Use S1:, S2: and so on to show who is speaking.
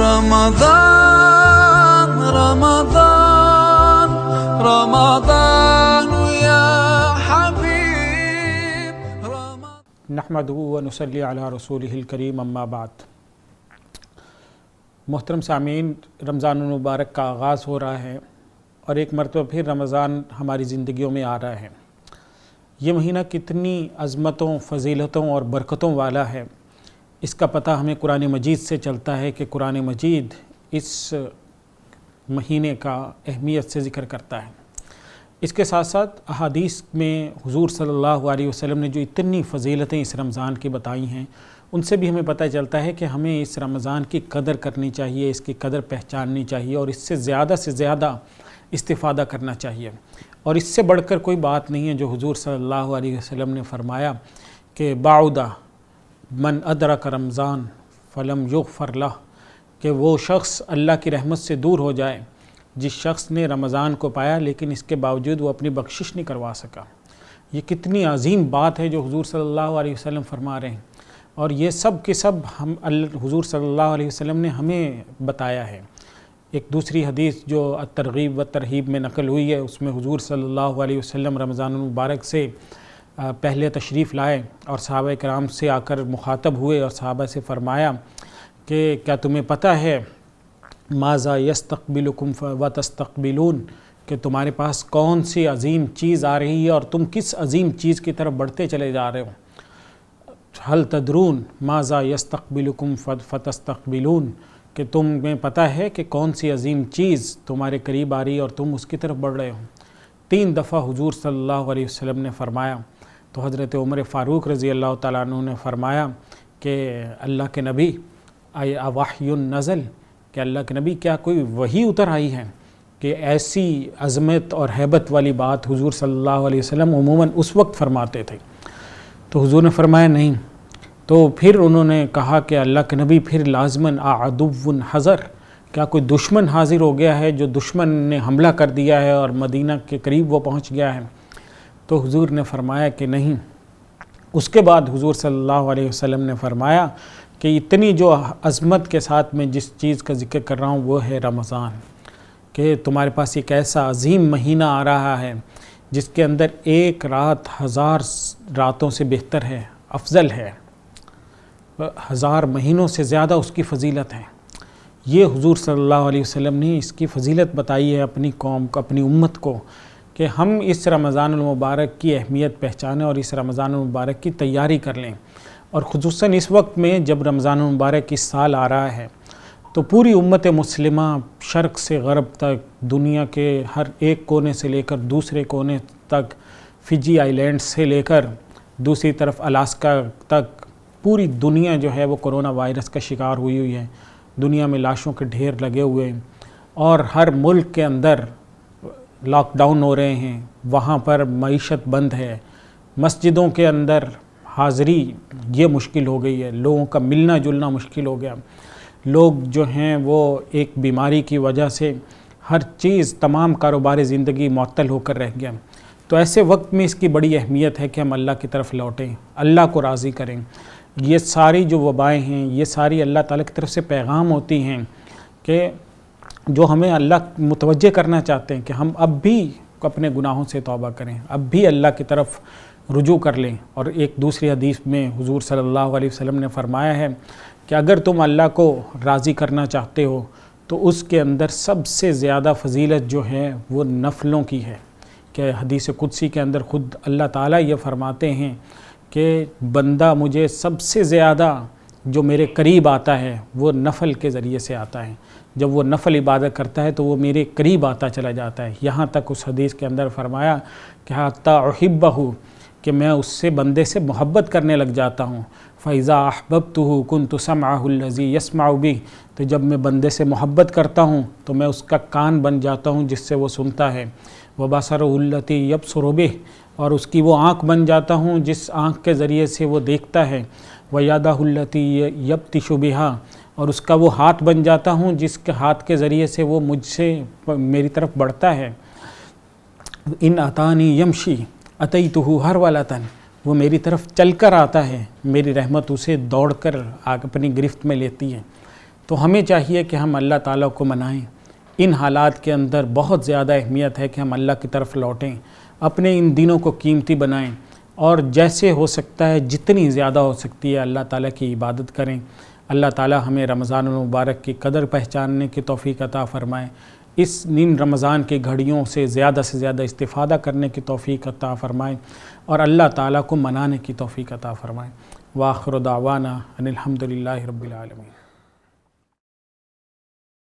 S1: رمضان رمضان رمضان يا حبيب नहमद वनसली रसूलकरीम अम्मा बात मोहतरम सामीन रमज़ान मुबारक का आगाज़ हो रहा है और एक मरतबा फिर रमज़ान हमारी ज़िंदगियों में आ रहा है ये महीना कितनी अज़मतों फजीलतों और बरकतों वाला है इसका पता हमें कुरान मजीद से चलता है कि कुरान मजीद इस महीने का अहमियत से ज़िक्र करता है इसके साथ साथ अहादीस में हुजूर सल्लल्लाहु अलैहि वसल्लम ने जो इतनी फजीलतें इस रमज़ान की बताई हैं उनसे भी हमें पता चलता है कि हमें इस रमज़ान की कदर करनी चाहिए इसकी कदर पहचाननी चाहिए और इससे ज़्यादा से ज़्यादा इस्तिफ़ादा करना चाहिए और इससे बढ़कर कोई बात नहीं है जो हुजूर सल्लल्लाहु अलैहि वसल्लम ने फरमाया कि बाउदा मन अदरक रमज़ान फ़लम युग फ़रला कि वो शख्स अल्लाह की रहमत से दूर हो जाए जिस शख्स ने रमज़ान को पाया लेकिन इसके बावजूद वो अपनी बख्शिश नहीं करवा सका ये कितनी अजीम बात है जो हजूर सल्लल्लाहु अलैहि वसल्लम फरमा रहे हैं और ये सब के सब हम हजूर सल्लल्लाहु अलैहि वसल्लम ने हमें बताया है एक दूसरी हदीस जो तरगीब व तरहीब में नकल हुई है उसमें हजूर सल्लल्लाहु अलैहि वसल्लम रमज़ान मुबारक से पहले तशरीफ़ लाए और सहाब कराम से आकर मुखातब हुए और सहाबा से फ़रमाया कि क्या तुम्हें पता है माजा तकबिल व तस्तबिलून कि तुम्हारे पास कौन सी अजीम चीज़ आ रही है और तुम किस अजीम चीज़ की तरफ बढ़ते चले जा रहे हो हल तदरून माजा यस्तबिलकुम फ़तस्तबिलून कि तुम्हें पता है कि कौन सी अजीम चीज़ तुम्हारे करीब आ रही है और तुम उसकी तरफ बढ़ रहे हो तीन दफ़ा हजूर सल्ला वसम ने फरमाया तो हज़रत उमर फ़ारूक रज़ी अल्लाह तु ने फरमाया कि अल्लाह के नबी आय नज़ल कि अल्लाह के नबी क्या कोई वही उतर आई है कि ऐसी अज़मत और हैबत वाली बात हुजूर सल्लल्लाहु अलैहि वसल्लम उमूमन उस वक्त फरमाते थे तो हुजूर ने फरमाया नहीं तो फिर उन्होंने कहा कि अल्लाह के नबी फिर लाजमन आदुन हज़र क्या कोई दुश्मन हाजिर हो गया है जो दुश्मन ने हमला कर दिया है और मदीना के करीब वो पहुँच गया है तो हुजूर ने फरमाया कि नहीं उसके बाद हुजूर सल्लल्लाहु अलैहि वसल्लम ने फरमाया कि इतनी जो अज़मत के साथ मैं जिस चीज़ का जिक्र कर रहा हूँ वो है रमज़ान कि तुम्हारे पास एक ऐसा अजीम महीना आ रहा है जिसके अंदर एक रात हज़ार रातों से बेहतर है अफजल है हज़ार महीनों से ज़्यादा उसकी फजीलत है ये हुजूर सल्लल्लाहु अलैहि वसल्लम ने इसकी फजीलत बताई है अपनी कौम को अपनी उम्मत को कि हम इस रमज़ान मुबारक की अहमियत पहचानें और इस रमज़ान मुबारक की तैयारी कर लें और ख़सूस इस वक्त में जब रमज़ान मुबारक इस साल आ रहा है तो पूरी उम्मत मुस्लिमा शर्क से गरब तक दुनिया के हर एक कोने से लेकर दूसरे कोने तक फिजी आइलैंड से लेकर दूसरी तरफ अलास्का तक पूरी दुनिया जो है वो कोरोना वायरस का शिकार हुई हुई है दुनिया में लाशों के ढेर लगे हुए हैं और हर मुल्क के अंदर लॉकडाउन हो रहे हैं वहाँ पर मीशत बंद है मस्जिदों के अंदर हाज़री ये मुश्किल हो गई है लोगों का मिलना जुलना मुश्किल हो गया लोग जो हैं वो एक बीमारी की वजह से हर चीज़ तमाम कारोबारी ज़िंदगी मअतल होकर रह गया तो ऐसे वक्त में इसकी बड़ी अहमियत है कि हम अल्लाह की तरफ लौटें अल्लाह को राज़ी करें ये सारी जो वबाएँ हैं ये सारी अल्लाह ताला की तरफ से पैगाम होती हैं कि जो हमें अल्लाह मुतवजह करना चाहते हैं कि हम अब भी अपने गुनाहों से तौबा करें अब भी अल्लाह की तरफ रुजू कर लें और एक दूसरी हदीस में हुजूर सल्लल्लाहु अलैहि वसल्लम ने फरमाया है कि अगर तुम अल्लाह को राज़ी करना चाहते हो तो उसके अंदर सबसे ज़्यादा फजीलत जो है वो नफलों की है कि हदीस कुदसी के अंदर ख़ुद अल्लाह ताला ये फरमाते हैं कि बंदा मुझे सबसे ज़्यादा जो मेरे करीब आता है वो नफल के ज़रिए से आता है जब वो नफल इबादत करता है तो वो मेरे करीब आता चला जाता है यहाँ तक उस हदीस के अंदर फरमाया कि हत्ता हूँ कि मैं उससे बंदे से मोहब्बत करने लग जाता हूँ फ़ैज़ा अहबब तो हूँ कन तो समाहुल्लज़ी यसमाउबी तो जब मैं बंदे से मोहब्बत करता हूँ तो मैं उसका कान बन जाता हूँ जिससे वो सुनता है उल्लती यब सरोबे और उसकी वो आँख बन जाता हूँ जिस आँख के ज़रिए से वो देखता है व उल्लती यब तिशुबिहा और उसका वो हाथ बन जाता हूँ जिसके हाथ के ज़रिए से वो मुझसे मेरी तरफ बढ़ता है इन अतानी यमशी अतई तुहु हर वाला तन वो मेरी तरफ चल कर आता है मेरी रहमत उसे दौड़ कर आग अपनी गिरफ्त में लेती है तो हमें चाहिए कि हम अल्लाह ताला को मनाएं इन हालात के अंदर बहुत ज़्यादा अहमियत है कि हम अल्लाह की तरफ लौटें अपने इन दिनों को कीमती बनाएं और जैसे हो सकता है जितनी ज़्यादा हो सकती है अल्लाह ताला की इबादत करें अल्लाह ताला हमें रमज़ान मुबारक की कदर पहचानने की तोफ़ी अता फ़रमाएँ इस नीम रमज़ान की घड़ियों से ज़्यादा से ज़्यादा इस्तिफ़ादा करने की तोफ़ी अता फ़रमाएँ और अल्लाह ताला को मनाने की तोफ़ी अता फ़रमाएँ वाखर दावाना अनिलहमदिल्ला रबालमीन